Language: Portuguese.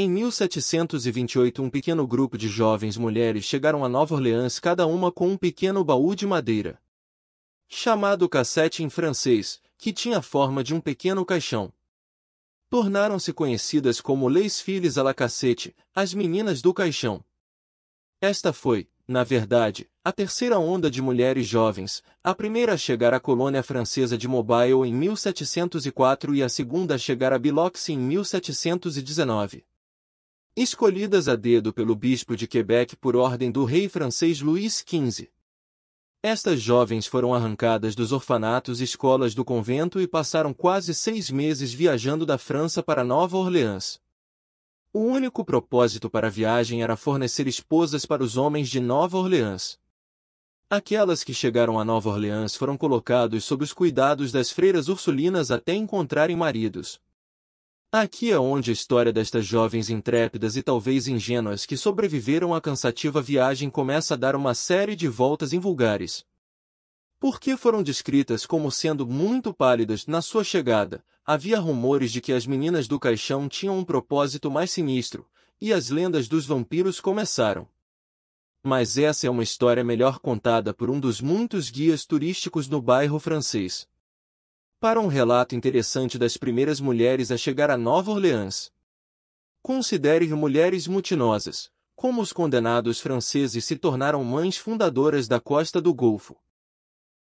Em 1728 um pequeno grupo de jovens mulheres chegaram a Nova Orleans cada uma com um pequeno baú de madeira. Chamado cassete em francês, que tinha a forma de um pequeno caixão. Tornaram-se conhecidas como Les Filles à la Cassette, as meninas do caixão. Esta foi, na verdade, a terceira onda de mulheres jovens, a primeira a chegar à colônia francesa de Mobile em 1704 e a segunda a chegar a Biloxi em 1719 escolhidas a dedo pelo bispo de Quebec por ordem do rei francês Luís XV. Estas jovens foram arrancadas dos orfanatos e escolas do convento e passaram quase seis meses viajando da França para Nova Orleans. O único propósito para a viagem era fornecer esposas para os homens de Nova Orleans. Aquelas que chegaram a Nova Orleans foram colocadas sob os cuidados das freiras ursulinas até encontrarem maridos. Aqui é onde a história destas jovens intrépidas e talvez ingênuas que sobreviveram à cansativa viagem começa a dar uma série de voltas invulgares. Porque foram descritas como sendo muito pálidas na sua chegada, havia rumores de que as meninas do caixão tinham um propósito mais sinistro, e as lendas dos vampiros começaram. Mas essa é uma história melhor contada por um dos muitos guias turísticos no bairro francês para um relato interessante das primeiras mulheres a chegar a Nova Orleans. Considere mulheres mutinosas, como os condenados franceses se tornaram mães fundadoras da costa do Golfo.